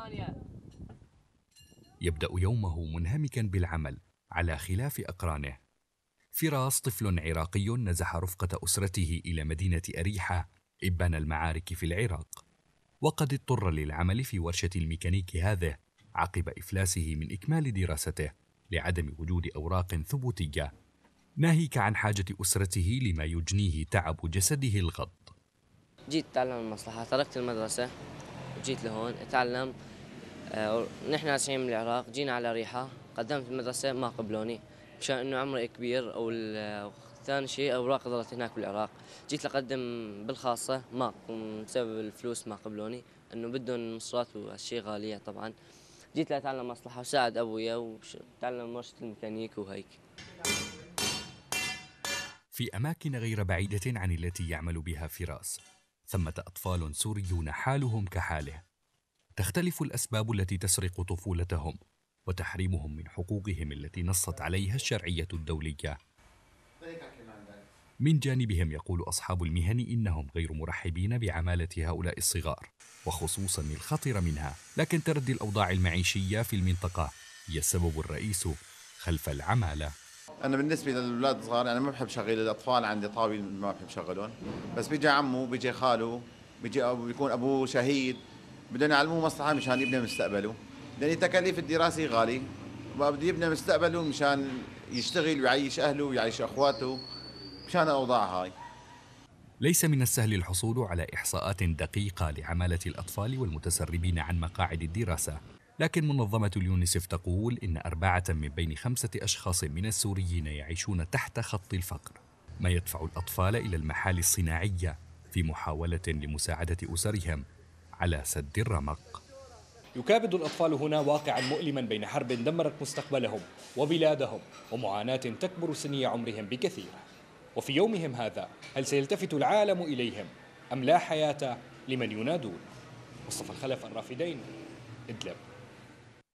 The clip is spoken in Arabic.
ثمانية يبدأ يومه منهمكا بالعمل على خلاف أقرانه فراس طفل عراقي نزح رفقة أسرته إلى مدينة أريحة إبان المعارك في العراق وقد اضطر للعمل في ورشة الميكانيك هذه عقب إفلاسه من إكمال دراسته لعدم وجود أوراق ثبوتية ناهيك عن حاجة أسرته لما يجنيه تعب جسده الغض جيت تعلم المصلحة تركت المدرسة وجيت لهون اتعلم آه، نحن راجعين من العراق جينا على ريحه قدمت المدرسه ما قبلوني مشان انه عمري كبير او ثاني شيء اوراق ظلت هناك بالعراق جيت لقدم بالخاصه ما بسبب الفلوس ما قبلوني انه بدهم مصرات وهالشيء غاليه طبعا جيت لاتعلم مصلحه وساعد ابويا وتعلم ورشه الميكانيك وهيك في اماكن غير بعيده عن التي يعمل بها فراس ثمة أطفال سوريون حالهم كحاله تختلف الأسباب التي تسرق طفولتهم وتحريمهم من حقوقهم التي نصت عليها الشرعية الدولية من جانبهم يقول أصحاب المهن إنهم غير مرحبين بعمالة هؤلاء الصغار وخصوصا الخطر منها لكن تردي الأوضاع المعيشية في المنطقة هي السبب الرئيس خلف العمالة انا بالنسبه للاولاد الصغار انا يعني ما بحب شغل الاطفال عندي طاويل ما بحب شغلهم بس بيجي عمه بيجي خاله بيجي أبو بيكون ابوه شهيد بدهم يعلموه مصلحه مشان يبني مستقبله لان تكاليف الدراسه غالي بده يبني مستقبله مشان يشتغل ويعيش اهله ويعيش اخواته مشان الاوضاع هاي ليس من السهل الحصول على احصاءات دقيقه لعماله الاطفال والمتسربين عن مقاعد الدراسه لكن منظمة اليونيسف تقول إن أربعة من بين خمسة أشخاص من السوريين يعيشون تحت خط الفقر ما يدفع الأطفال إلى المحال الصناعية في محاولة لمساعدة أسرهم على سد الرمق يكابد الأطفال هنا واقعا مؤلما بين حرب دمرت مستقبلهم وبلادهم ومعاناة تكبر سني عمرهم بكثير وفي يومهم هذا هل سيلتفت العالم إليهم أم لا حياة لمن ينادون مصطفى الخلف الرافدين إدلب